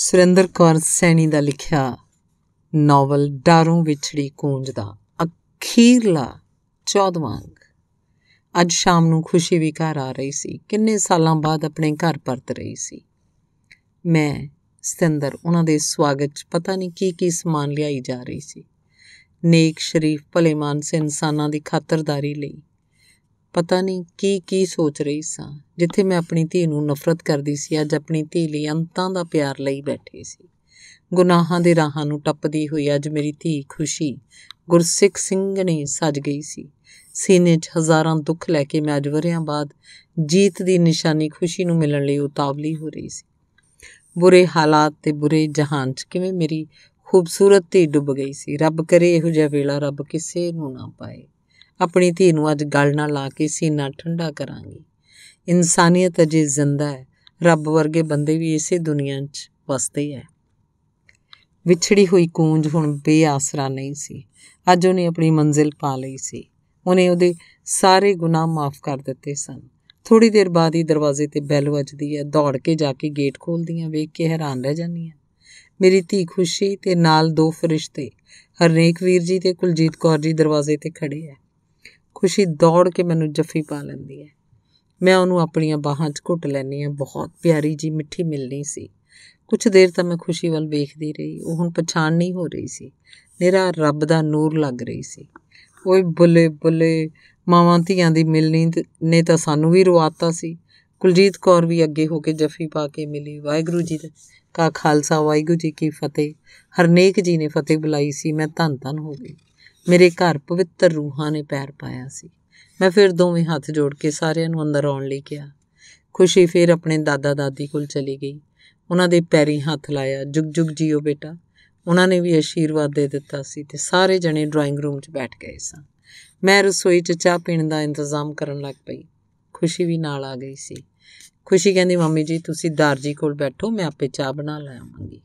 ਸੁਰਿੰਦਰ ਕੌਰ ਸੈਣੀ ਦਾ ਲਿਖਿਆ ਨੋਵਲ ਡਾਰੋਂ ਵਿਛੜੀ ਕੂੰਜ ਦਾ ਅਖੀਰਲਾ 14ਵਾਂ ਅੱਜ ਸ਼ਾਮ ਨੂੰ ਖੁਸ਼ੀ ਵੀ ਘਰ ਆ ਰਹੀ ਸੀ ਕਿੰਨੇ ਸਾਲਾਂ ਬਾਅਦ ਆਪਣੇ ਘਰ ਪਰਤ ਰਹੀ ਸੀ ਮੈਂ ਸਤਿੰਦਰ ਉਹਨਾਂ ਦੇ ਸਵਾਗਤ 'ਚ ਪਤਾ ਨਹੀਂ ਕੀ ਕੀ ਸਮਾਨ ਲਿਆਈ ਜਾ ਰਹੀ ਸੀ ਨੇਕ ਸ਼ਰੀਫ ਭਲੇਮਾਨ ਸੇ ਇਨਸਾਨਾਂ ਦੀ ਖਾਤਰਦਾਰੀ ਲਈ ਪਤਾ ਨਹੀਂ ਕੀ ਕੀ ਸੋਚ ਰਹੀ ਸਾਂ ਜਿੱਥੇ ਮੈਂ ਆਪਣੀ ਧੀ ਨੂੰ ਨਫ਼ਰਤ ਕਰਦੀ ਸੀ ਅੱਜ ਆਪਣੀ ਧੀ ਲਈ ਅੰਤਾਂ ਦਾ ਪਿਆਰ ਲਈ ਬੈਠੀ ਸੀ ਗੁਨਾਹਾਂ ਦੇ ਰਾਹਾਂ ਨੂੰ ਟੱਪਦੀ ਹੋਈ ਅੱਜ ਮੇਰੀ ਧੀ ਖੁਸ਼ੀ ਗੁਰਸਿੱਖ ਸਿੰਘ ਨੇ ਸਜ ਗਈ ਸੀ ਸੀਨੇ 'ਚ ਹਜ਼ਾਰਾਂ ਦੁੱਖ ਲੈ ਕੇ ਮੈਂ ਅੱਜ ਵਰਿਆਂ ਬਾਅਦ ਜੀਤ ਦੀ ਨਿਸ਼ਾਨੀ ਖੁਸ਼ੀ ਨੂੰ ਮਿਲਣ ਲਈ ਉਤਾਵਲੀ ਹੋ ਰਹੀ ਸੀ ਬੁਰੇ ਹਾਲਾਤ ਤੇ ਬੁਰੇ ਜਹਾਨ 'ਚ ਕਿਵੇਂ ਮੇਰੀ ਖੂਬਸੂਰਤ ਧੀ ਡੁੱਬ ਗਈ ਸੀ ਰੱਬ ਕਰੇ ਇਹੋ ਜਿਹਾ ਵੇਲਾ ਰੱਬ ਕਿਸੇ ਨੂੰ ਨਾ ਪਾਏ ਆਪਣੀ ਧੀ ਨੂੰ ਅੱਜ ਗਲ ਨਾਲ ਲਾ ਕੇ ਸੀਨਾ ਠੰਡਾ ਕਰਾਂਗੀ ਇਨਸਾਨੀਅਤ ਅਜੇ ਜ਼ਿੰਦਾ ਹੈ ਰੱਬ ਵਰਗੇ ਬੰਦੇ ਵੀ ਇਸੇ ਦੁਨੀਆ 'ਚ ਵਸਦੇ ਐ ਵਿਛੜੀ ਹੋਈ ਕੂੰਜ ਹੁਣ ਬੇਆਸਰਾ ਨਹੀਂ ਸੀ ਅੱਜ ਉਹਨੇ ਆਪਣੀ ਮੰਜ਼ਿਲ ਪਾ ਲਈ ਸੀ ਉਹਨੇ ਉਹਦੇ ਸਾਰੇ ਗੁਨਾਹ ਮਾਫ ਕਰ ਦਿੱਤੇ ਸਨ ਥੋੜੀ ਦੇਰ ਬਾਅਦ ਹੀ ਦਰਵਾਜ਼ੇ ਤੇ ਬੈਲ ਵੱਜਦੀ ਹੈ ਦੌੜ ਕੇ ਜਾ ਕੇ ਗੇਟ ਖੋਲਦੀਆਂ ਵੇਖ ਕੇ ਹੈਰਾਨ ਰਹਿ ਜਾਂਦੀਆਂ ਮੇਰੀ ਧੀ ਖੁਸ਼ੀ ਤੇ ਨਾਲ ਦੋ ਫਰਿਸ਼ਤੇ ਹਰਨੇਕ ਵੀਰ ਜੀ ਤੇ ਕੁਲਜੀਤ ਕੌਰ ਜੀ ਦਰਵਾਜ਼ੇ ਤੇ ਖੜੇ ਐ ਖੁਸ਼ੀ ਦੌੜ ਕੇ ਮੈਨੂੰ ਜੱਫੀ ਪਾ ਲੈਂਦੀ ਹੈ ਮੈਂ ਉਹਨੂੰ ਆਪਣੀਆਂ ਬਾਹਾਂ 'ਚ ਘੁੱਟ ਲੈਣੀ ਹੈ ਬਹੁਤ ਪਿਆਰੀ ਜੀ ਮਿੱਠੀ ਮਿਲਣੀ ਸੀ ਕੁਝ ਦੇਰ ਤਾਂ ਮੈਂ ਖੁਸ਼ੀ ਵੱਲ ਵੇਖਦੀ ਰਹੀ ਉਹ ਹੁਣ ਪਛਾਣ ਨਹੀਂ ਹੋ ਰਹੀ ਸੀ ਮੇਰਾ ਰੱਬ ਦਾ ਨੂਰ ਲੱਗ ਰਹੀ ਸੀ ਓਏ ਬੁੱਲੇ ਬੁੱਲੇ ਮਾਵਾਂ ਧੀਆਂ ਦੀ ਮਿਲਣੀ ਨੇ ਤਾਂ ਸਾਨੂੰ ਵੀ ਰਵਾਤਾ ਸੀ ਕੁਲਜੀਤ ਕੌਰ ਵੀ ਅੱਗੇ ਹੋ ਕੇ ਜੱਫੀ ਪਾ ਕੇ ਮਿਲੀ ਵਾਹਿਗੁਰੂ ਜੀ ਕਾ ਖਾਲਸਾ ਵਾਹਿਗੁਰੂ ਜੀ ਕੀ ਫਤਿਹ ਹਰਨੇਕ ਜੀ ਨੇ ਫਤਿਹ ਬੁਲਾਈ ਸੀ ਮੈਂ ਧੰਨ ਧੰਨ ਹੋ ਗਈ ਮੇਰੇ ਘਰ ਪਵਿੱਤਰ ਰੂਹਾਂ ਨੇ ਪੈਰ ਪਾਇਆ ਸੀ ਮੈਂ ਫਿਰ ਦੋਵੇਂ ਹੱਥ ਜੋੜ ਕੇ ਸਾਰਿਆਂ ਨੂੰ ਅੰਦਰ ਆਉਣ ਲਈ ਕਿਹਾ ਖੁਸ਼ੀ ਫਿਰ ਆਪਣੇ ਦਾਦਾ ਦਾਦੀ ਕੋਲ ਚਲੀ ਗਈ ਉਹਨਾਂ ਦੇ ਪੈਰੀ ਹੱਥ ਲਾਇਆ ਜੁਗ ਜੁਗ ਜੀਓ ਬੇਟਾ ਉਹਨਾਂ ਨੇ ਵੀ ਅਸ਼ੀਰਵਾਦ ਦੇ ਦਿੱਤਾ ਸੀ ਤੇ ਸਾਰੇ ਜਣੇ ਡਰਾਇੰਗ ਰੂਮ 'ਚ ਬੈਠ ਗਏ ਸਨ ਮੈਂ ਰਸੋਈ 'ਚ ਚਾਹ ਪੀਣ ਦਾ ਇੰਤਜ਼ਾਮ ਕਰਨ ਲੱਗ ਪਈ ਖੁਸ਼ੀ ਵੀ ਨਾਲ ਆ ਗਈ ਸੀ ਖੁਸ਼ੀ ਕਹਿੰਦੀ ਮੰਮੀ ਜੀ ਤੁਸੀਂ ਦਰਜੀ ਕੋਲ ਬੈਠੋ ਮੈਂ ਆਪੇ ਚਾਹ ਬਣਾ ਲਿਆਵਾਂਗੀ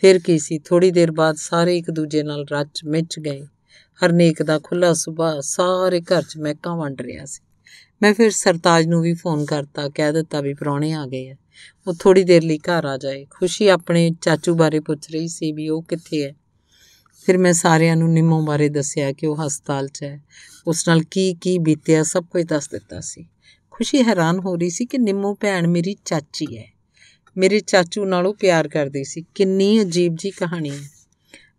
ਫਿਰ ਕੀ ਸੀ ਥੋੜੀ ਦੇਰ ਬਾਅਦ ਸਾਰੇ ਇੱਕ ਦੂਜੇ ਨਾਲ ਰਚ ਮਿਚ ਗਏ ਹਰਨੇਕ ਦਾ ਖੁੱਲਾ ਸੁਭਾ ਸਾਰੇ ਘਰ 'ਚ ਮਹਿਕਾਂ ਵੰਡ ਰਿਹਾ ਸੀ ਮੈਂ ਫਿਰ ਸਰਤਾਜ ਨੂੰ ਵੀ ਫੋਨ ਕਰਤਾ ਕਹਿ ਦਿੱਤਾ ਵੀ ਪ੍ਰਾਹੁਣੇ ਆ ਗਏ ਆ ਉਹ ਥੋੜੀ ਦੇਰ ਲਈ ਘਰ ਆ ਜਾਏ ਖੁਸ਼ੀ ਆਪਣੇ ਚਾਚੂ ਬਾਰੇ ਪੁੱਛ ਰਹੀ ਸੀ ਵੀ ਉਹ ਕਿੱਥੇ ਹੈ ਫਿਰ ਮੈਂ ਸਾਰਿਆਂ ਨੂੰ ਨਿੰਮੋ ਬਾਰੇ ਦੱਸਿਆ ਕਿ ਉਹ ਹਸਪਤਾਲ 'ਚ ਹੈ ਉਸ ਨਾਲ ਕੀ ਕੀ ਬੀਤਿਆ ਸਭ ਕੁਝ ਦੱਸ ਦਿੱਤਾ ਸੀ ਖੁਸ਼ੀ ਹੈਰਾਨ ਹੋ ਰਹੀ ਸੀ ਕਿ ਨਿੰਮੋ ਭੈਣ ਮੇਰੀ ਚਾਚੀ ਹੈ ਮੇਰੇ ਚਾਚੂ ਨਾਲੋਂ ਪਿਆਰ ਕਰਦੀ ਸੀ ਕਿੰਨੀ ਅਜੀਬ ਜੀ ਕਹਾਣੀ ਹੈ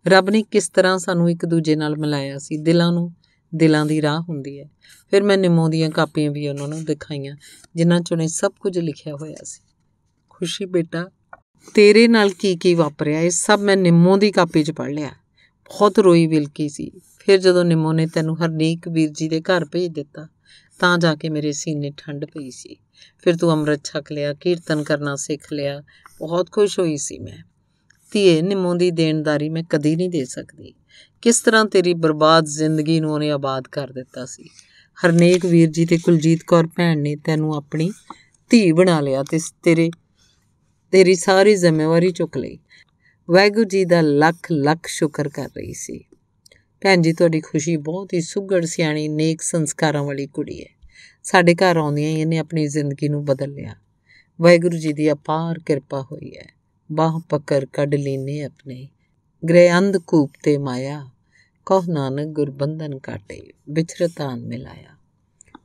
ਰੱਬ ਨੇ ਕਿਸ ਤਰ੍ਹਾਂ ਸਾਨੂੰ ਇੱਕ ਦੂਜੇ ਨਾਲ ਮਿਲਾਇਆ ਸੀ ਦਿਲਾਂ ਨੂੰ ਦਿਲਾਂ ਦੀ ਰਾਹ ਹੁੰਦੀ ਹੈ ਫਿਰ ਮੈਂ ਨਿਮੋ ਦੀਆਂ ਕਾਪੀਆਂ ਵੀ ਉਹਨਾਂ ਨੂੰ ਦਿਖਾਈਆਂ ਜਿਨ੍ਹਾਂ 'ਚ ਉਹਨੇ ਸਭ ਕੁਝ ਲਿਖਿਆ ਹੋਇਆ ਸੀ ਖੁਸ਼ੀ ਬੇਟਾ ਤੇਰੇ ਨਾਲ ਕੀ ਕੀ ਵਾਪਰਿਆ ਇਹ ਸਭ ਮੈਂ ਨਿੰਮੋ ਦੀ ਕਾਪੀ 'ਚ ਪੜ ਲਿਆ ਬਹੁਤ ਰੋਈ ਬਿਲਕੀ ਸੀ ਫਿਰ ਜਦੋਂ ਨਿੰਮੋ ਨੇ ਤੈਨੂੰ ਹਰਨੀਕ ਵੀਰ ਜੀ ਦੇ ਘਰ ਭੇਜ ਦਿੱਤਾ ਤਾਂ ਜਾ ਕੇ ਮੇਰੇ ਸੀਨੇ ਠੰਡ ਪਈ ਸੀ ਫਿਰ ਤੂੰ ਅੰਮ੍ਰਿਤ ਛਕ ਲਿਆ ਕੀਰਤਨ ਕਰਨਾ ਸਿੱਖ ਲਿਆ ਬਹੁਤ ਖੁਸ਼ ਹੋਈ ਸੀ ਮੈਂ ਧੀਏ ਨਿਮੋਂ ਦੀ ਦੇਣਦਾਰੀ ਮੈਂ ਕਦੀ ਨਹੀਂ ਦੇ ਸਕਦੀ ਕਿਸ ਤਰ੍ਹਾਂ ਤੇਰੀ ਬਰਬਾਦ ਜ਼ਿੰਦਗੀ ਨੂੰ ਉਹਨੇ ਆਬਾਦ ਕਰ ਦਿੱਤਾ ਸੀ ਹਰਨੇਕ ਵੀਰ ਜੀ ਤੇ ਕੁਲਜੀਤ ਕੌਰ ਭੈਣ ਨੇ ਤੈਨੂੰ ਆਪਣੀ ਧੀ ਬਣਾ ਲਿਆ ਤੇ ਤੇਰੇ ਤੇਰੀ ਸਾਰੀ ਜ਼ਿੰਮੇਵਾਰੀ ਚੁੱਕ ਲਈ ਵੈਗੂ ਜੀ ਦਾ ਲੱਖ ਲੱਖ ਸ਼ੁਕਰ ਕਰ ਰਹੀ ਸੀ ਭੈਣ ਜੀ ਤੁਹਾਡੀ ਖੁਸ਼ੀ ਬਹੁਤ ਹੀ ਸੁਗੜ ਸਿਆਣੀ ਨੇਕ ਸੰਸਕਾਰਾਂ ਵਾਲੀ ਕੁੜੀ ਹੈ ਸਾਡੇ ਘਰ ਆਉਂਦੀਆਂ ਹੀ ਇਹਨੇ ਆਪਣੀ ਜ਼ਿੰਦਗੀ ਨੂੰ ਬਦਲ ਲਿਆ ਵਾਹਿਗੁਰੂ ਜੀ ਦੀ ਅਪਾਰ ਕਿਰਪਾ ਹੋਈ ਹੈ ਬਾਹ ਪਕੜ ਕੱਢ ਲੈਨੇ ਆਪਣੇ ਗ੍ਰਹਿ ਅੰਧ ਕੂਪ ਤੇ ਮਾਇਆ ਕਹ ਨਾਨਕ ਗੁਰਬੰਧਨ ਕਾਟੇ ਵਿਚਰਤਾਨ ਮਿਲਾਇਆ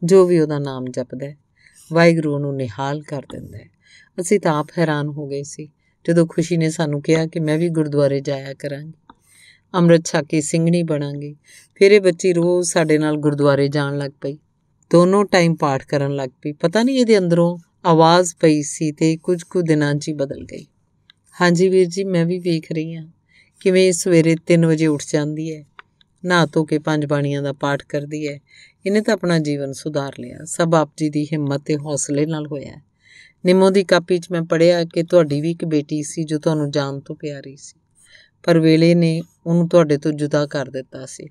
ਜੋ ਵੀ ਉਹਦਾ ਨਾਮ ਜਪਦਾ ਹੈ ਵਾਹਿਗੁਰੂ ਨੂੰ ਨਿਹਾਲ ਕਰ ਦਿੰਦਾ ਹੈ ਅਸੀਂ ਤਾਂ ਆਪ ਹੈਰਾਨ ਹੋ ਗਏ ਸੀ ਜਦੋਂ ਖੁਸ਼ੀ ਨੇ ਸਾਨੂੰ ਕਿਹਾ ਕਿ ਮੈਂ ਵੀ ਗੁਰਦੁਆਰੇ ਜਾਇਆ ਕਰਾਂਗੀ ਅੰਮ੍ਰਿਤ ਛਾਕੀ ਸਿੰਘਣੀ ਬਣਾਂਗੀ ਫਿਰ ਇਹ ਬੱਚੀ ਰੋਜ਼ ਸਾਡੇ ਨਾਲ ਗੁਰਦੁਆਰੇ ਜਾਣ ਲੱਗ ਪਈ ਦੋਨੋਂ ਟਾਈਮ ਪਾਠ ਕਰਨ ਲੱਗ ਪਈ ਪਤਾ ਨਹੀਂ ਇਹਦੇ ਅੰਦਰੋਂ ਆਵਾਜ਼ ਪਈ ਸੀ ਤੇ ਕੁਝ ਕੁ ਦਿਨਾਂ 'ਚ ਹੀ ਬਦਲ ਗਈ ਹਾਂਜੀ ਵੀਰ ਜੀ ਮੈਂ ਵੀ ਵੇਖ ਰਹੀ ਹਾਂ ਕਿਵੇਂ ਸਵੇਰੇ 3 ਵਜੇ ਉੱਠ ਜਾਂਦੀ ਹੈ ਨਹਾ ਧੋ ਕੇ ਪੰਜ ਬਾਣੀਆਂ ਦਾ ਪਾਠ ਕਰਦੀ ਹੈ ਇਹਨੇ ਤਾਂ ਆਪਣਾ ਜੀਵਨ ਸੁਧਾਰ ਲਿਆ ਸਭ ਆਪ ਜੀ ਦੀ ਹਿੰਮਤ ਤੇ ਹੌਸਲੇ ਨਾਲ ਹੋਇਆ ਨਿਮੋ ਦੀ ਕਾਪੀ 'ਚ ਮੈਂ ਪੜਿਆ ਕਿ ਤੁਹਾਡੀ ਵੀ ਇੱਕ ਬੇਟੀ ਸੀ ਜੋ ਤੁਹਾਨੂੰ ਜਾਨ ਤੋਂ ਪਿਆਰੀ ਸੀ ਪਰ ਵੇਲੇ ਨੇ ਉਹਨੂੰ ਤੁਹਾਡੇ ਤੋਂ ਜੁਦਾ ਕਰ ਦਿੱਤਾ ਸੀ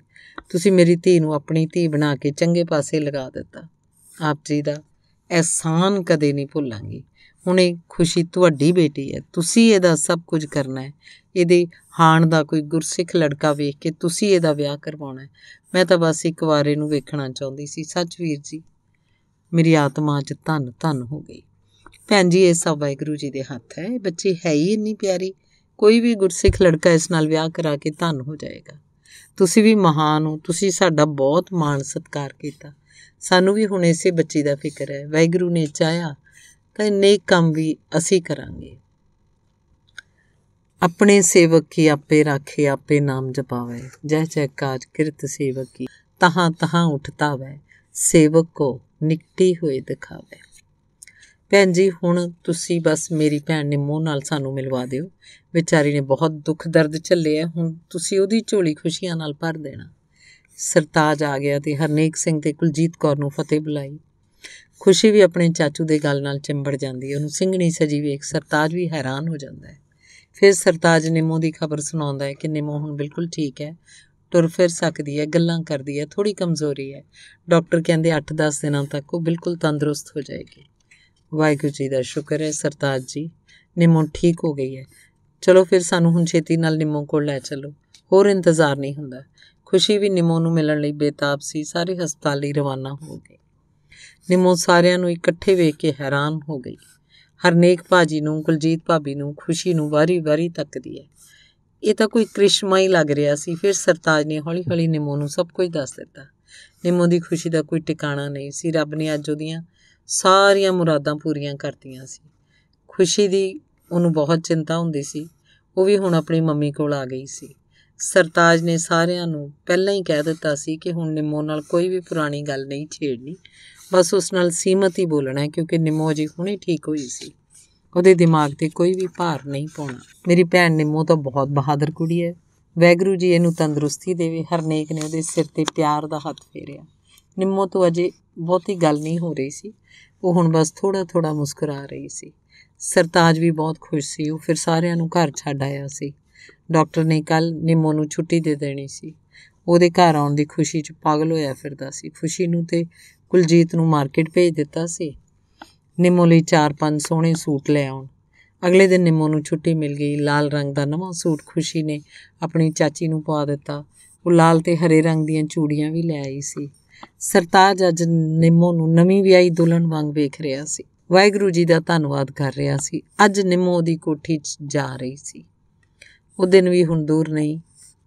ਤੁਸੀਂ ਮੇਰੀ ਧੀ ਨੂੰ ਆਪਣੀ ਧੀ ਬਣਾ ਕੇ ਚੰਗੇ ਪਾਸੇ ਲਗਾ ਦਿੱਤਾ ਆਪ ਜੀ ਦਾ ਅਹਿਸਾਨ ਕਦੇ ਨਹੀਂ ਭੁੱਲਾਂਗੀ ਹੁਣ ਇਹ ਖੁਸ਼ੀ ਤੁਹਾਡੀ ਬੇਟੀ ਹੈ ਤੁਸੀਂ ਇਹਦਾ ਸਭ ਕੁਝ ਕਰਨਾ ਹੈ ਇਹਦੇ ਹਾਣ ਦਾ ਕੋਈ ਗੁਰਸਿੱਖ ਲੜਕਾ ਵੇਖ ਕੇ ਤੁਸੀਂ ਇਹਦਾ ਵਿਆਹ ਕਰਵਾਉਣਾ ਹੈ ਮੈਂ ਤਾਂ ਬਸ ਇੱਕ ਵਾਰ ਇਹਨੂੰ ਵੇਖਣਾ ਚਾਹੁੰਦੀ ਸੀ ਸੱਚ ਵੀਰ ਜੀ ਮੇਰੀ ਆਤਮਾ ਅੱਜ ਧੰਨ ਧੰਨ ਹੋ ਗਈ ਭੈਣ ਜੀ ਇਹ ਸਭ ਵਾਹਿਗੁਰੂ ਜੀ ਦੇ ਹੱਥ ਹੈ ਇਹ ਬੱਚੀ ਹੈ ਹੀ ਇੰਨੀ ਪਿਆਰੀ ਕੋਈ ਵੀ ਗੁਰਸਿੱਖ ਲੜਕਾ ਇਸ ਨਾਲ ਵਿਆਹ ਕਰਾ ਕੇ ਧੰਨ ਹੋ ਜਾਏਗਾ ਤੁਸੀਂ ਵੀ ਮਹਾਨ ਹੋ ਤੁਸੀਂ ਸਾਡਾ ਬਹੁਤ ਮਾਣ ਸਤਕਾਰ ਕੀਤਾ ਸਾਨੂੰ ਵੀ ਹੁਣ ਇਸੇ ਬੱਚੀ ਦਾ ਫਿਕਰ ਹੈ ਵਾਹਿਗੁਰੂ ਨੇ ਚਾਹਿਆ ਤਾਂ ਇੰਨੇ ਕੰਮ ਵੀ ਅਸੀਂ ਕਰਾਂਗੇ ਆਪਣੇ ਸੇਵਕ ਕੀ ਆਪੇ ਰਾਖੇ ਆਪੇ ਨਾਮ ਜਪਾਵੇ ਜਹ ਜਹ ਕਾਜ ਕਿਰਤ ਸੇਵਕ ਕੀ ਤਹਾਂ ਤਹਾਂ ਉਠਤਾ ਵੈ ਸੇਵਕ ਕੋ ਨਿਕਟੀ ਹੋਏ ਦਿਖਾਵੇ ਭੈਣ ਜੀ ਹੁਣ ਤੁਸੀਂ ਬਸ ਮੇਰੀ ਭੈਣ ਨੇ ਮੂੰਹ ਨਾਲ ਸਾਨੂੰ ਮਿਲਵਾ ਦਿਓ ਵਿਚਾਰੀ ਨੇ ਬਹੁਤ ਦੁੱਖ ਦਰਦ ਝੱਲਿਆ ਹੁਣ ਤੁਸੀਂ ਉਹਦੀ ਝੋਲੀ ਖੁਸ਼ੀਆਂ ਨਾਲ ਭਰ ਦੇਣਾ ਸਰਤਾਜ ਆ ਗਿਆ ਤੇ ਹਰਨੇਕ ਸਿੰਘ ਤੇ ਕੁਲਜੀਤ ਕੌਰ ਨੂੰ ਫਤਿਹ ਬੁਲਾਈ ਖੁਸ਼ੀ ਵੀ ਆਪਣੇ ਚਾਚੂ ਦੇ ਗੱਲ ਨਾਲ ਚਿੰਬੜ ਜਾਂਦੀ ਹੈ ਉਹਨੂੰ ਸਿੰਘਣੀ ਸਜੀ ਵੇਖ ਸਰਤਾਜ ਵੀ ਹੈਰਾਨ ਹੋ ਜਾਂਦਾ ਹੈ ਫਿਰ ਸਰਤਾਜ ਨਿੰਮੋ ਦੀ ਖਬਰ ਸੁਣਾਉਂਦਾ ਹੈ ਕਿ ਨਿੰਮੋ ਹੁਣ ਬਿਲਕੁਲ ਠੀਕ ਹੈ ਤੁਰ ਫਿਰ ਸਕਦੀ ਹੈ ਗੱਲਾਂ ਕਰਦੀ ਹੈ ਥੋੜੀ ਕਮਜ਼ੋਰੀ ਹੈ ਡਾਕਟਰ ਕਹਿੰਦੇ 8-10 ਦਿਨਾਂ ਤੱਕ ਉਹ ਬਿਲਕੁਲ ਤੰਦਰੁਸਤ ਹੋ ਜਾਏਗੀ ਵਾਹਿਗੁਰੂ ਜੀ ਦਾ ਸ਼ੁਕਰ ਹੈ ਸਰਤਾਜ ਜੀ ਨਿੰਮੋ ਠੀਕ ਹੋ ਗਈ ਹੈ ਚਲੋ ਫਿਰ ਸਾਨੂੰ ਹੁਣ ਛੇਤੀ ਨਾਲ ਨਿੰਮੋ ਕੋਲ ਲੈ ਚਲੋ ਹੋਰ ਇੰਤਜ਼ਾਰ ਨਹੀਂ ਹੁੰਦਾ ਖੁਸ਼ੀ ਵੀ ਨਿੰਮੋ ਨੂੰ ਮਿਲਣ ਲਈ ਬੇਤਾਬ ਸੀ ਸਾਰੇ ਹਸਪਤਾਲ ਲਈ ਰਵਾਨਾ ਹੋ ਗਏ ਨਿਮੋ ਸਾਰਿਆਂ ਨੂੰ ਇਕੱਠੇ ਵੇਖ ਕੇ ਹੈਰਾਨ ਹੋ ਗਈ ਹਰਨੇਕ ਭਾਜੀ ਨੂੰ ਕੁਲਜੀਤ ਭਾਬੀ ਨੂੰ ਖੁਸ਼ੀ ਨੂੰ ਵਾਰੀ-ਵਾਰੀ ਤੱਕਦੀ ਹੈ ਇਹ ਤਾਂ ਕੋਈ ਕ੍ਰਿਸ਼ਮਾ ਹੀ ਲੱਗ ਰਿਹਾ ਸੀ ਫਿਰ ਸਰਤਾਜ ਨੇ ਹੌਲੀ-ਹੌਲੀ ਨਿਮੋ ਨੂੰ ਸਭ ਕੁਝ ਦੱਸ ਦਿੱਤਾ ਨਿਮੋ ਦੀ ਖੁਸ਼ੀ ਦਾ ਕੋਈ ਟਿਕਾਣਾ ਨਹੀਂ ਸੀ ਰੱਬ ਨੇ ਅੱਜ ਉਹਦੀਆਂ ਸਾਰੀਆਂ ਮੁਰਾਦਾਂ ਪੂਰੀਆਂ ਕਰਤੀਆਂ ਸੀ ਖੁਸ਼ੀ ਦੀ ਉਹਨੂੰ ਬਹੁਤ ਚਿੰਤਾ ਹੁੰਦੀ ਸੀ ਉਹ ਵੀ ਹੁਣ ਆਪਣੀ ਮੰਮੀ ਕੋਲ ਆ ਗਈ ਸੀ ਸਰਤਾਜ ਨੇ ਸਾਰਿਆਂ ਨੂੰ ਪਹਿਲਾਂ ਹੀ ਕਹਿ ਦਿੱਤਾ ਸੀ ਕਿ ਹੁਣ ਨਿਮੋ ਨਾਲ ਕੋਈ ਵੀ ਪੁਰਾਣੀ ਗੱਲ ਨਹੀਂ ਛੇੜਨੀ ਬਸ ਉਸ ਨਾਲ ਸੀਮਤ ਹੀ ਬੋਲਣਾ ਹੈ ਕਿਉਂਕਿ ਨਿਮੋ ਜੀ ਹੁਣੇ ਠੀਕ ਹੋਈ ਸੀ ਉਹਦੇ ਦਿਮਾਗ ਤੇ ਕੋਈ ਵੀ ਭਾਰ ਨਹੀਂ ਪਾਉਣਾ ਮੇਰੀ ਭੈਣ ਨਿਮੋ ਤਾਂ ਬਹੁਤ ਬਹਾਦਰ ਕੁੜੀ ਹੈ ਵੈਗਰੂ ਜੀ ਇਹਨੂੰ ਤੰਦਰੁਸਤੀ ਦੇਵੇ ਹਰਨੇਕ ਨੇ ਉਹਦੇ ਸਿਰ ਤੇ ਪਿਆਰ ਦਾ ਹੱਥ ਫੇਰਿਆ ਨਿੰਮੋ ਤੋਂ ਅਜੇ ਬਹੁਤੀ ਗੱਲ ਨਹੀਂ ਹੋ ਰਹੀ ਸੀ ਉਹ ਹੁਣ ਬਸ ਥੋੜਾ ਥੋੜਾ ਮੁਸਕਰਾ ਰਹੀ ਸੀ ਸਰਤਾਜ ਵੀ ਬਹੁਤ ਖੁਸ਼ ਸੀ ਉਹ ਫਿਰ ਸਾਰਿਆਂ ਨੂੰ ਘਰ ਛੱਡ ਆਇਆ ਸੀ ਡਾਕਟਰ ਨੇ ਕੱਲ ਨਿੰਮੋ ਨੂੰ ਛੁੱਟੀ ਦੇ ਦੇਣੀ ਸੀ ਉਹਦੇ ਘਰ ਆਉਣ ਦੀ ਖੁਸ਼ੀ 'ਚ ਪਾਗਲ ਹੋਇਆ ਫਿਰਦਾ ਸੀ ਖੁਸ਼ੀ ਨੂੰ ਤੇ ਕੁਲਜੀਤ ਨੂੰ ਮਾਰਕੀਟ ਭੇਜ ਦਿੱਤਾ ਸੀ ਨਿੰਮੋ ਲਈ 4-5 ਸੋਹਣੇ ਸੂਟ ਲੈ ਆਉਣ ਅਗਲੇ ਦਿਨ ਨਿੰਮੋ ਨੂੰ ਛੁੱਟੀ ਮਿਲ ਗਈ ਲਾਲ ਰੰਗ ਦਾ ਨਵਾਂ ਸੂਟ ਖੁਸ਼ੀ ਨੇ ਆਪਣੀ ਚਾਚੀ ਨੂੰ ਪਵਾ ਦਿੱਤਾ ਉਹ ਲਾਲ ਤੇ ਹਰੇ ਰੰਗ ਦੀਆਂ ਚੂੜੀਆਂ ਵੀ ਲੈ ਆਈ ਸੀ ਸਰਤਾਜ ਅੱਜ ਨਿੰਮੋ ਨੂੰ ਨਵੀਂ ਵਿਆਹੀ ਦੁਲਹਨ ਵਾਂਗ ਵੇਖ ਰਿਹਾ ਸੀ ਵਾਹਿਗੁਰੂ ਜੀ ਦਾ ਧੰਨਵਾਦ ਕਰ ਰਿਹਾ ਸੀ ਅੱਜ ਨਿੰਮੋ ਦੀ ਕੋਠੀ 'ਚ ਜਾ ਰਹੀ ਸੀ ਉਹ ਦਿਨ ਵੀ ਹੁਣ ਦੂਰ ਨਹੀਂ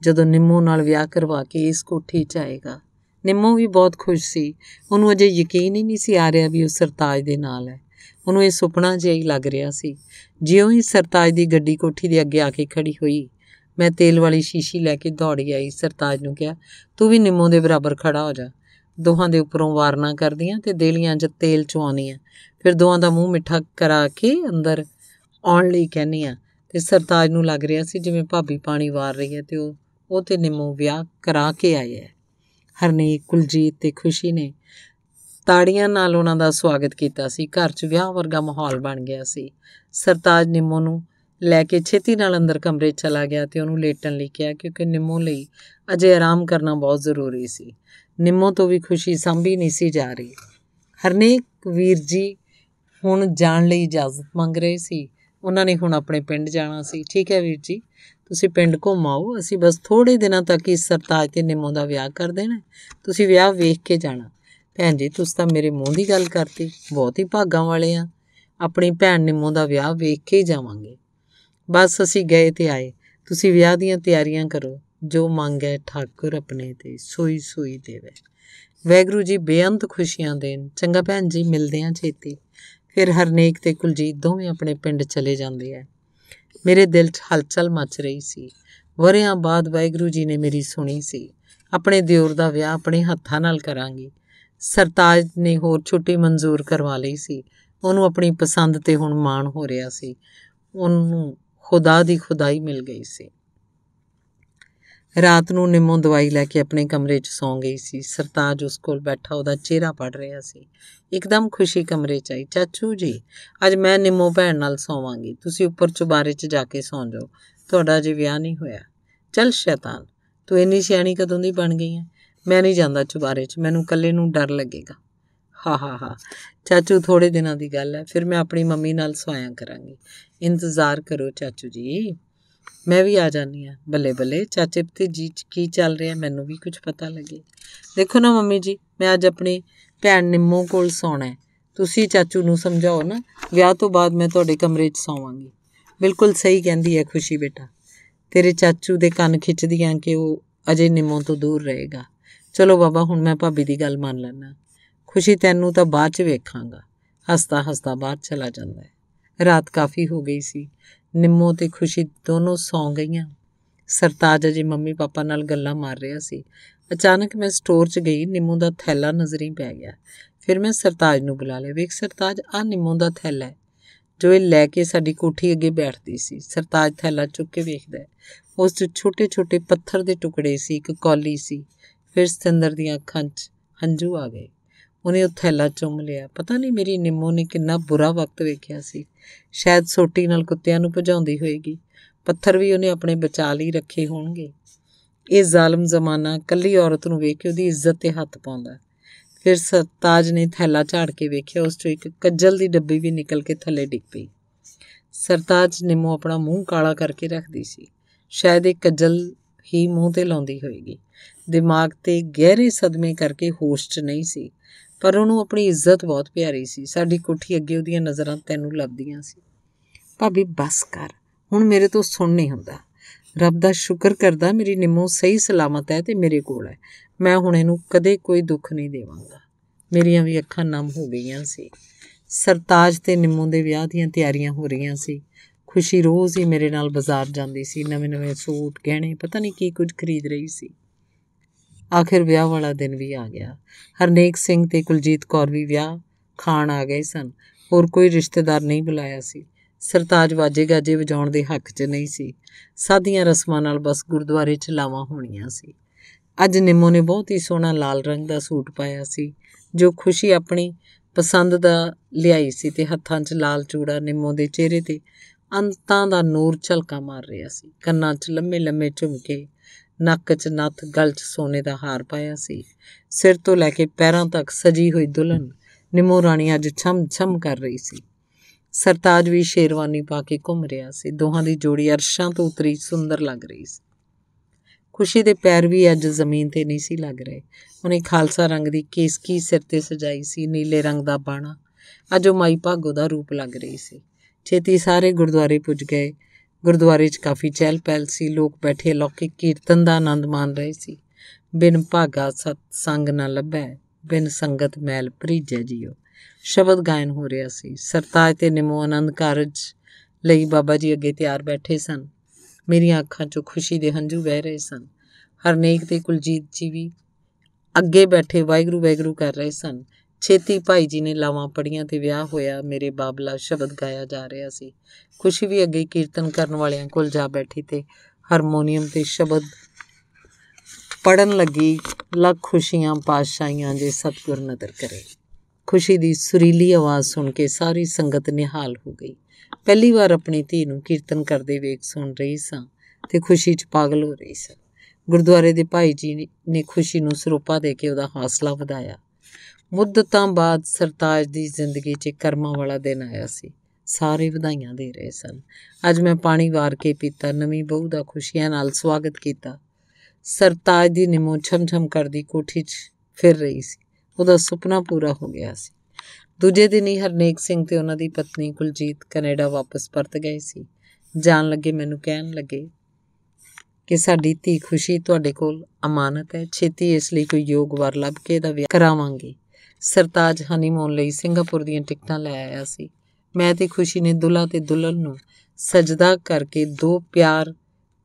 ਜਦੋਂ ਨਿੰਮੋ ਨਾਲ ਵਿਆਹ ਕਰਵਾ ਕੇ ਇਸ ਕੋਠੀ 'ਚ ਆਏਗਾ ਨਿੰਮੋ ਵੀ ਬਹੁਤ ਖੁਸ਼ ਸੀ ਉਹਨੂੰ ਅਜੇ ਯਕੀਨ ਹੀ ਨਹੀਂ ਸੀ ਆ ਰਿਹਾ ਵੀ ਉਹ ਸਰਤਾਜ ਦੇ ਨਾਲ ਹੈ ਉਹਨੂੰ ਇਹ ਸੁਪਨਾ ਜਿਹਾ ਹੀ ਲੱਗ ਰਿਹਾ ਸੀ ਜਿਉਂ ਹੀ ਸਰਤਾਜ ਦੀ ਗੱਡੀ ਕੋਠੀ ਦੇ ਅੱਗੇ ਆ ਕੇ ਖੜੀ ਹੋਈ ਮੈਂ ਤੇਲ ਵਾਲੀ ਸ਼ੀਸ਼ੀ ਲੈ ਕੇ ਦੌੜੀ ਆਈ ਸਰਤਾਜ ਨੂੰ ਕਿਹਾ ਤੂੰ ਵੀ ਨਿੰਮੋ ਦੇ ਬਰਾਬਰ ਖੜਾ ਹੋ ਜਾ ਦੋਹਾਂ ਦੇ ਉੱਪਰੋਂ ਵਾਰਨਾ ਕਰਦੀਆਂ ਤੇ ਦੇਲੀਆਂ 'ਚ ਤੇਲ ਚਵਾਉਣੀਆਂ ਫਿਰ ਦੋਹਾਂ ਦਾ ਮੂੰਹ ਮਿੱਠਾ ਕਰਾ ਕੇ ਅੰਦਰ ਆਉਣ ਲਈ ਕਹਿੰਨੀਆਂ ਤੇ ਸਰਤਾਜ ਨੂੰ ਲੱਗ ਰਿਹਾ ਸੀ ਜਿਵੇਂ ਭਾਬੀ ਪਾਣੀ ਵਾਰ ਰਹੀ ਹੈ ਤੇ ਉਹ ਉਹ ਤੇ ਨਿੰਮੋ ਵਿਆਹ ਕਰਾ ਕੇ ਆਏ ਹੈ ਹਰਨੇਕ ਕੁਲਜੀਤ ਤੇ ਖੁਸ਼ੀ ਨੇ ਤਾੜੀਆਂ ਨਾਲ ਉਹਨਾਂ ਦਾ ਸਵਾਗਤ ਕੀਤਾ ਸੀ ਘਰ 'ਚ ਵਿਆਹ ਵਰਗਾ ਮਾਹੌਲ ਬਣ ਗਿਆ ਸੀ ਸਰਤਾਜ ਨਿੰਮੋ ਨੂੰ ਲੈ ਕੇ ਛੇਤੀ ਨਾਲ ਅੰਦਰ ਕਮਰੇ 'ਚ ਚਲਾ ਗਿਆ ਤੇ ਉਹਨੂੰ ਲੇਟਣ ਲਈ ਕਿਹਾ ਕਿਉਂਕਿ ਨਿੰਮੋ ਲਈ ਅਜੇ ਆਰਾਮ ਕਰਨਾ ਬਹੁਤ ਜ਼ਰੂਰੀ ਸੀ ਨਿੰਮੋ ਤੋਂ ਵੀ ਖੁਸ਼ੀ ਸੰਭੀ ਨਹੀਂ ਸੀ ਜਾ ਰਹੀ ਹਰਨੇਕ ਵੀਰ ਜੀ ਹੁਣ ਜਾਣ ਲਈ ਇਜਾਜ਼ਤ ਮੰਗ ਰਹੇ ਸੀ ਉਹਨਾਂ ਨੇ ਹੁਣ ਆਪਣੇ ਪਿੰਡ ਜਾਣਾ ਸੀ ਠੀਕ ਹੈ ਵੀਰ ਜੀ ਤੁਸੀਂ ਪਿੰਡ ਘੁਮਾਓ ਅਸੀਂ ਬਸ ਥੋੜੇ ਦਿਨਾਂ ਤੱਕ ਹੀ ਸਰਤਾਜ ਤੇ ਨਿਮੋ ਦਾ ਵਿਆਹ ਕਰ ਦੇਣਾ ਤੁਸੀਂ ਵਿਆਹ ਵੇਖ ਕੇ ਜਾਣਾ ਭੈਣ ਜੀ ਤੁਸੀਂ ਤਾਂ ਮੇਰੇ ਮੂੰਹ ਦੀ ਗੱਲ ਕਰਤੀ ਬਹੁਤ ਹੀ ਭਾਗਾਂ ਵਾਲੇ ਆ ਆਪਣੀ ਭੈਣ ਨਿਮੋ ਦਾ ਵਿਆਹ ਵੇਖ ਕੇ ਜਾਵਾਂਗੇ ਬਸ ਅਸੀਂ ਗਏ ਤੇ ਆਏ ਤੁਸੀਂ ਵਿਆਹ ਦੀਆਂ ਤਿਆਰੀਆਂ ਕਰੋ ਜੋ ਮੰਗ ਹੈ ਠਾਕੁਰ ਆਪਣੇ ਤੇ ਸੋਈ ਸੋਈ ਦੇਵੇ ਵੈਗਰੂ ਜੀ ਬੇਅੰਤ ਖੁਸ਼ੀਆਂ ਦੇਣ ਚੰਗਾ ਭੈਣ ਜੀ ਮਿਲਦੇ ਆਂ ਛੇਤੀ ਫਿਰ ਹਰਨੇਕ ਤੇ ਕੁਲਜੀਤ ਦੋਵੇਂ ਆਪਣੇ ਪਿੰਡ ਚਲੇ ਜਾਂਦੇ ਆ ਮੇਰੇ ਦਿਲ 'ਚ ਹਲਚਲ ਮਚ ਰਹੀ ਸੀ ਵਰਿਆਂ ਬਾਅਦ ਵੈਗਰੂ ਜੀ ਨੇ ਮੇਰੀ ਸੁਣੀ ਸੀ ਆਪਣੇ ਦਿਓਰ ਦਾ ਵਿਆਹ ਆਪਣੇ ਹੱਥਾਂ ਨਾਲ ਕਰਾਂਗੀ ਸਰਤਾਜ ਨੇ ਹੋਰ ਛੁੱਟੀ ਮਨਜ਼ੂਰ ਕਰਵਾ ਲਈ ਸੀ ਉਹਨੂੰ ਆਪਣੀ ਪਸੰਦ ਤੇ ਹੁਣ ਮਾਣ ਹੋ ਰਿਹਾ ਸੀ ਉਹਨੂੰ ਖੁਦਾ ਦੀ ਖੁਦਾਈ ਮਿਲ ਗਈ ਸੀ ਰਾਤ ਨੂੰ ਨਿੰਮੋ ਦਵਾਈ ਲੈ ਕੇ ਆਪਣੇ ਕਮਰੇ 'ਚ ਸੌਂ ਗਈ ਸੀ ਸਰਤਾਜ ਉਸ ਕੋਲ ਬੈਠਾ ਉਹਦਾ ਚਿਹਰਾ ਪੜ ਰਿਹਾ ਸੀ ਇੱਕਦਮ ਖੁਸ਼ੀ ਕਮਰੇ 'ਚ ਆਈ ਚਾਚੂ ਜੀ ਅੱਜ ਮੈਂ ਨਿੰਮੋ ਭੈਣ ਨਾਲ ਸੌਵਾਂਗੀ ਤੁਸੀਂ ਉੱਪਰ ਚੁਬਾਰੇ 'ਚ ਜਾ ਕੇ ਸੌਂ ਜਾਓ ਤੁਹਾਡਾ ਜੀ ਵਿਆਹ ਨਹੀਂ ਹੋਇਆ ਚੱਲ ਸ਼ੈਤਾਨ ਤੂੰ ਇੰਨੀ ਸਿਆਣੀ ਕਦੋਂ ਦੀ ਬਣ ਗਈ ਹੈ ਮੈਂ ਨਹੀਂ ਜਾਂਦਾ ਚੁਬਾਰੇ 'ਚ ਮੈਨੂੰ ਇਕੱਲੇ ਨੂੰ ਡਰ ਲੱਗੇਗਾ ਹਾ ਹਾ ਹਾ ਚਾਚੂ ਥੋੜੇ ਦਿਨਾਂ ਦੀ ਗੱਲ ਹੈ ਫਿਰ ਮੈਂ ਆਪਣੀ ਮੰਮੀ ਨਾਲ ਸਵਾਇਆ ਕਰਾਂਗੀ ਇੰਤਜ਼ਾਰ ਕਰੋ ਚਾਚੂ ਜੀ ਮੈਂ ਵੀ ਆ ਜਾਣੀ ਆ ਬੱਲੇ ਬੱਲੇ ਚਾਚੇ ਭਤੀਜੀ ਚ ਕੀ ਚੱਲ ਰਿਹਾ ਮੈਨੂੰ ਵੀ ਕੁਝ ਪਤਾ ਲੱਗੇ ਦੇਖੋ ਨਾ ਮੰਮੀ ਜੀ ਮੈਂ ਅੱਜ ਆਪਣੀ ਭੈਣ ਨਿੰਮੋ ਕੋਲ ਸੌਣਾ ਤੁਸੀਂ ਚਾਚੂ ਨੂੰ ਸਮਝਾਓ ਨਾ ਵਿਆਹ ਤੋਂ ਬਾਅਦ ਮੈਂ ਤੁਹਾਡੇ ਕਮਰੇ 'ਚ ਸੌਵਾਂਗੀ ਬਿਲਕੁਲ ਸਹੀ ਕਹਿੰਦੀ ਹੈ ਖੁਸ਼ੀ ਬੇਟਾ ਤੇਰੇ ਚਾਚੂ ਦੇ ਕੰਨ ਖਿੱਚਦੀਆਂ ਕਿ ਉਹ ਅਜੇ ਨਿੰਮੋ ਤੋਂ ਦੂਰ ਰਹੇਗਾ ਚਲੋ ਬਾਬਾ ਹੁਣ ਮੈਂ ਭਾਬੀ ਦੀ ਗੱਲ ਮੰਨ ਲੈਣਾ ਖੁਸ਼ੀ ਤੈਨੂੰ ਤਾਂ ਬਾਅਦ 'ਚ ਵੇਖਾਂਗਾ ਹੱਸਦਾ ਹੱਸਦਾ ਬਾਹਰ ਚਲਾ ਜਾਂਦਾ ਹੈ ਰਾਤ ਕਾਫੀ ਹੋ ਗਈ ਸੀ ਨਿੰਮੋ ਤੇ ਖੁਸ਼ੀ ਦੋਨੋਂ ਸੌਂ ਗਈਆਂ ਸਰਤਾਜ ਅਜੇ ਮੰਮੀ ਪਾਪਾ ਨਾਲ ਗੱਲਾਂ ਮਾਰ ਰਿਹਾ ਸੀ ਅਚਾਨਕ ਮੈਂ ਸਟੋਰ 'ਚ ਗਈ ਨਿੰਮੋ ਦਾ ਥੈਲਾ ਨਜ਼ਰੀ ਪੈ ਗਿਆ ਫਿਰ ਮੈਂ ਸਰਤਾਜ ਨੂੰ ਬੁਲਾ ਲਿਆ ਵੇਖ ਸਰਤਾਜ ਆ ਨਿੰਮੋ ਦਾ ਥੈਲਾ ਜੋ ਇਹ ਲੈ ਕੇ ਸਾਡੀ ਕੋਠੀ ਅੱਗੇ ਬੈਠਦੀ ਸੀ ਸਰਤਾਜ ਥੈਲਾ ਚੁੱਕ ਕੇ ਵੇਖਦਾ ਹੈ ਉਸ 'ਚ ਛੋਟੇ-ਛੋਟੇ ਪੱਥਰ ਦੇ ਟੁਕੜੇ ਸੀ ਇੱਕ ਕੌਲੀ ਸੀ ਫਿਰ ਸਤਿੰਦਰ ਦੀਆਂ ਅੱਖਾਂ 'ਚ ਹੰਝੂ ਆ ਗਏ ਉਹਨੇ ਉਹ ਥੈਲਾ ਚੁੰਮ ਲਿਆ ਪਤਾ ਨਹੀਂ ਮੇਰੀ ਨਿੰਮੋ ਨੇ ਕਿੰਨਾ ਬੁਰਾ ਵਕਤ ਵੇਖਿਆ ਸੀ ਸ਼ਾਇਦ ਸੋਟੀ ਨਾਲ ਕੁੱਤਿਆਂ ਨੂੰ ਭਜਾਉਂਦੀ ਹੋਏਗੀ ਪੱਥਰ ਵੀ ਉਹਨੇ ਆਪਣੇ ਬਚਾ ਲਈ ਰੱਖੇ ਹੋਣਗੇ ਇਹ ਜ਼ਾਲਮ ਜ਼ਮਾਨਾ ਕੱਲੀ ਔਰਤ ਨੂੰ ਵੇਖ ਕੇ ਉਹਦੀ ਇੱਜ਼ਤ ਤੇ ਹੱਥ ਪਾਉਂਦਾ ਫਿਰ ਸਰਤਾਜ ਨੇ ਥੈਲਾ ਝਾੜ ਕੇ ਵੇਖਿਆ ਉਸ ਤੋਂ ਇੱਕ ਕੱਜਲ ਦੀ ਡੱਬੀ ਵੀ ਨਿਕਲ ਕੇ ਥੱਲੇ ਡਿੱਗ ਪਈ ਸਰਤਾਜ ਨਿੰਮੋ ਆਪਣਾ ਮੂੰਹ ਕਾਲਾ ਕਰਕੇ ਰੱਖਦੀ ਸੀ ਸ਼ਾਇਦ ਇਹ ਕੱਜਲ ਹੀ ਮੂੰਹ ਤੇ ਲਾਉਂਦੀ ਹੋਵੇਗੀ ਦਿਮਾਗ ਤੇ ਗਹਿਰੇ ਸਦਮੇ ਕਰਕੇ ਹੋਸ਼ 'ਚ ਨਹੀਂ ਸੀ ਪਰ ਉਹਨੂੰ ਆਪਣੀ ਇੱਜ਼ਤ ਬਹੁਤ ਪਿਆਰੀ ਸੀ ਸਾਡੀ ਕੋਠੀ ਅੱਗੇ ਉਹਦੀਆਂ ਨਜ਼ਰਾਂ ਤੈਨੂੰ ਲੱਭਦੀਆਂ ਸੀ ਭਾਬੀ ਬਸ ਕਰ ਹੁਣ ਮੇਰੇ ਤੋਂ ਸੁਣ ਨਹੀਂ ਹੁੰਦਾ ਰੱਬ ਦਾ ਸ਼ੁਕਰ ਕਰਦਾ ਮੇਰੀ ਨਿੰਮੋ ਸਹੀ ਸਲਾਮਤ ਹੈ ਤੇ ਮੇਰੇ ਕੋਲ ਹੈ ਮੈਂ ਹੁਣ ਇਹਨੂੰ ਕਦੇ ਕੋਈ ਦੁੱਖ ਨਹੀਂ ਦੇਵਾਂਗਾ ਮੇਰੀਆਂ ਵੀ ਅੱਖਾਂ ਨਮ ਹੋ ਗਈਆਂ ਸੀ ਸਰਤਾਜ ਤੇ ਨਿੰਮੋ ਦੇ ਵਿਆਹ ਦੀਆਂ ਤਿਆਰੀਆਂ ਹੋ ਰਹੀਆਂ ਸੀ ਖੁਸ਼ੀ ਰੋਜ਼ ਹੀ ਮੇਰੇ ਨਾਲ ਬਾਜ਼ਾਰ ਜਾਂਦੀ ਸੀ ਨਵੇਂ-ਨਵੇਂ ਸੂਟ ਗਹਿਣੇ ਪਤਾ ਨਹੀਂ ਕੀ ਕੁਝ ਖਰੀਦ ਰਹੀ ਸੀ ਆਖਿਰ ਵਿਆਹ ਵਾਲਾ ਦਿਨ ਵੀ ਆ ਗਿਆ ਹਰਨੇਕ ਸਿੰਘ ਤੇ ਕੁਲਜੀਤ ਕੌਰ ਵੀ ਵਿਆਹ ਖਾਣ ਆ ਗਏ ਸਨ ਹੋਰ ਕੋਈ ਰਿਸ਼ਤੇਦਾਰ ਨਹੀਂ ਬੁਲਾਇਆ ਸੀ ਸਰਤਾਜ ਵਾਜੇ ਗਾਜੇ ਵਜਾਉਣ ਦੇ ਹੱਕ 'ਚ ਨਹੀਂ ਸੀ ਸਾਦੀਆਂ ਰਸਮਾਂ ਨਾਲ ਬਸ ਗੁਰਦੁਆਰੇ 'ਚ ਲਾਵਾਂ ਹੋਣੀਆਂ ਸੀ ਅੱਜ ਨਿੰਮੋ ਨੇ ਬਹੁਤ ਹੀ ਸੋਹਣਾ ਲਾਲ ਰੰਗ ਦਾ ਸੂਟ ਪਾਇਆ ਸੀ ਜੋ ਖੁਸ਼ੀ ਆਪਣੀ ਪਸੰਦ ਦਾ ਲਿਆਈ ਸੀ ਤੇ ਹੱਥਾਂ 'ਚ ਲਾਲ ਚੂੜਾ ਨਿੰਮੋ ਦੇ ਚਿਹਰੇ ਤੇ ਅੰਤਾਂ ਦਾ ਨੂਰ ਝਲਕਾ ਮਾਰ ਰਿਹਾ ਸੀ ਕੰਨਾਂ 'ਚ ਲੰਮੇ ਲੰਮੇ ਝੁਮਕੇ ਨੱਕ 'ਚ ਨੱਥ ਗਲ 'ਚ ਸੋਨੇ ਦਾ ਹਾਰ ਪਾਇਆ ਸੀ ਸਿਰ ਤੋਂ ਲੈ ਕੇ ਪੈਰਾਂ ਤੱਕ ਸਜੀ ਹੋਈ ਦੁਲਹਨ ਨਿਮੋ ਰਾਣੀ ਅੱਜ ਛਮ ਛਮ ਕਰ ਰਹੀ ਸੀ ਸਰਤਾਜ ਵੀ ਸ਼ੇਰਵਾਨੀ ਪਾ ਕੇ ਘੁੰਮ ਰਿਹਾ ਸੀ ਦੋਹਾਂ ਦੀ ਜੋੜੀ ਅਰਸ਼ਾਂ ਤੋਂ ਉਤਰੀ ਸੁੰਦਰ ਲੱਗ ਰਹੀ ਸੀ ਖੁਸ਼ੀ ਦੇ ਪੈਰ ਵੀ ਅੱਜ ਜ਼ਮੀਨ ਤੇ ਨਹੀਂ ਸੀ ਲੱਗ ਰਹੇ ਉਹਨੇ ਖਾਲਸਾ ਰੰਗ ਦੀ ਕੇਸਕੀ ਸਿਰ ਤੇ ਸਜਾਈ ਸੀ ਨੀਲੇ ਰੰਗ ਦਾ ਬਾਣਾ ਅੱਜ ਉਹ ਮਾਈ ਭਾਗੋ ਦਾ ਰੂਪ ਲੱਗ ਰਹੀ ਸੀ ਛੇਤੀ ਸਾਰੇ ਗੁਰਦੁਆਰੇ ਪੁੱਜ ਗਏ ਗੁਰਦੁਆਰੇ 'ਚ ਕਾਫੀ ਚਹਿਲ ਪਹਿਲ ਸੀ ਲੋਕ ਬੈਠੇ ਲੌਕਿਕ ਕੀਰਤਨ ਦਾ ਆਨੰਦ ਮਾਣ ਰਹੇ ਸੀ ਬਿਨ ਭਾਗਾ ਸਤ ਸੰਗ ਨਾ ਲੱਭੈ ਬਿਨ ਸੰਗਤ ਮੈਲ ਭਰੀਜੈ ਜੀਓ ਸ਼ਬਦ ਗਾਇਨ ਹੋ ਰਿਹਾ ਸੀ ਸਰਤਾਜ ਤੇ ਨਿਮੋ ਆਨੰਦ ਕਾਰਜ ਲਈ ਬਾਬਾ ਜੀ ਅੱਗੇ ਤਿਆਰ ਬੈਠੇ ਸਨ ਮੇਰੀਆਂ ਅੱਖਾਂ 'ਚੋਂ ਖੁਸ਼ੀ ਦੇ ਹੰਝੂ ਵਹਿ ਰਹੇ ਸਨ ਹਰਨੇਕ ਤੇ ਕੁਲਜੀਤ ਜੀ ਵੀ ਅੱਗੇ ਬੈਠੇ ਵਾਹਿਗੁਰੂ ਵਾਹਿਗੁਰੂ ਕਰ ਰਹੇ ਸਨ ਛੇਤੀ ਭਾਈ ਜੀ ਨੇ ਲਾਵਾਂ ਪੜੀਆਂ ਤੇ ਵਿਆਹ ਹੋਇਆ ਮੇਰੇ ਬਾਬਲਾ ਸ਼ਬਦ ਗਾਇਆ ਜਾ ਰਿਹਾ ਸੀ ਖੁਸ਼ੀ ਵੀ ਅੱਗੇ ਕੀਰਤਨ ਕਰਨ ਵਾਲਿਆਂ ਕੋਲ ਜਾ ਬੈਠੀ ਤੇ ਹਾਰਮੋਨੀਅਮ ਤੇ ਸ਼ਬਦ ਪੜਨ ਲੱਗੀ ਲੱਖ ਖੁਸ਼ੀਆਂ ਪਾਸ਼ਾਈਆਂ ਜੇ ਸਤਿਗੁਰ ਨਦਰ ਕਰੇ ਖੁਸ਼ੀ ਦੀ ਸੁਰੀਲੀ ਆਵਾਜ਼ ਸੁਣ ਕੇ ਸਾਰੀ ਸੰਗਤ ਨਿਹਾਲ ਹੋ ਗਈ ਪਹਿਲੀ ਵਾਰ ਆਪਣੀ ਧੀ ਨੂੰ ਕੀਰਤਨ ਕਰਦੇ ਵੇਖ ਸੁਣ ਰਹੀ ਸਾਂ ਤੇ ਖੁਸ਼ੀ 'ਚ ਪਾਗਲ ਹੋ ਰਹੀ ਸਾਂ ਗੁਰਦੁਆਰੇ ਦੇ ਭਾਈ ਜੀ ਨੇ ਖੁਸ਼ੀ ਨੂੰ ਸਰੂਪਾ ਦੇ ਕੇ ਉਹਦਾ ਹੌਸਲਾ ਵਧਾਇਆ ਮੁੱਦਤਾਂ ਬਾਅਦ ਸਰਤਾਜ ਦੀ ਜ਼ਿੰਦਗੀ 'ਚ ਕਰਮਾਂ ਵਾਲਾ ਦਿਨ ਆਇਆ ਸੀ ਸਾਰੇ ਵਧਾਈਆਂ ਦੇ ਰਹੇ ਸਨ ਅੱਜ ਮੈਂ ਪਾਣੀ ਵਾਰ ਕੇ ਪੀਤਾ ਨਵੀਂ ਬਹੂ ਦਾ ਖੁਸ਼ੀਆਂ ਨਾਲ ਸਵਾਗਤ ਕੀਤਾ ਸਰਤਾਜ ਦੀ ਨਿਮੋ ਛਮਛਮ ਕਰਦੀ ਕੋਠੀ 'ਚ ਫਿਰ ਰਹੀ ਸੀ ਉਹਦਾ ਸੁਪਨਾ ਪੂਰਾ ਹੋ ਗਿਆ ਸੀ ਦੂਜੇ ਦਿਨ ਹੀ ਹਰਨੇਕ ਸਿੰਘ ਤੇ ਉਹਨਾਂ ਦੀ ਪਤਨੀ ਕੁਲਜੀਤ ਕੈਨੇਡਾ ਵਾਪਸ ਪਰਤ ਗਏ ਸੀ ਜਾਣ ਲੱਗੇ ਮੈਨੂੰ ਕਹਿਣ ਲੱਗੇ ਕਿ ਸਾਡੀ ਧੀ ਖੁਸ਼ੀ ਤੁਹਾਡੇ ਕੋਲ ਅਮਾਨਤ ਹੈ ਛੇਤੀ ਇਸ ਲਈ ਕੋਈ ਯੋਗ ਵਰ ਲੱਭ ਕੇ ਦਾ ਵਿਆਹ ਕਰਾਵਾਂਗੇ ਸਰਤਾਜ ਹਨੀਮੂਨ ਲਈ ਸਿੰਗਾਪੁਰ ਦੀਆਂ ਟਿਕਟਾਂ ਲੈ ਆਇਆ ਸੀ ਮੈਂ ਤੇ ਖੁਸ਼ੀ ਨੇ ਦੁਲਾ ਤੇ ਦੁਲਨ ਨੂੰ ਸਜਦਾ ਕਰਕੇ ਦੋ ਪਿਆਰ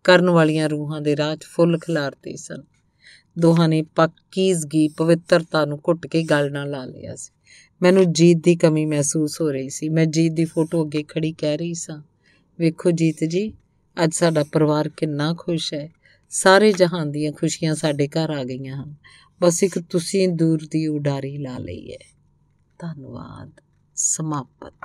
ਕਰਨ ਵਾਲੀਆਂ ਰੂਹਾਂ ਦੇ ਰਾਹ 'ਚ ਫੁੱਲ ਖਿਲਾਰਦੇ ਸਨ ਦੋਹਾਂ ਨੇ ਪਾਕੀਜ਼ਗੀ ਪਵਿੱਤਰਤਾ ਨੂੰ ਘੁੱਟ ਕੇ ਗਲ ਨਾਲ ਲਾ ਲਿਆ ਸੀ ਮੈਨੂੰ ਜੀਤ ਦੀ ਕਮੀ ਮਹਿਸੂਸ ਹੋ ਰਹੀ ਸੀ ਮੈਂ ਜੀਤ ਦੀ ਫੋਟੋ ਅੱਗੇ ਖੜੀ ਕਹਿ ਰਹੀ ਸਾਂ ਵੇਖੋ ਜੀਤ ਜੀ ਅੱਜ ਸਾਡਾ ਪਰਿਵਾਰ ਕਿੰਨਾ ਖੁਸ਼ ਹੈ ਸਾਰੇ ਜਹਾਨ ਦੀਆਂ ਖੁਸ਼ੀਆਂ ਸਾਡੇ ਘਰ ਆ ਗਈਆਂ ਹਨ ਬਸ ਇੱਕ ਤੁਸੀਂ ਦੂਰ ਦੀ ਉਡਾਰੀ ਲਾ ਲਈ ਹੈ ਧੰਨਵਾਦ ਸਮਾਪਤ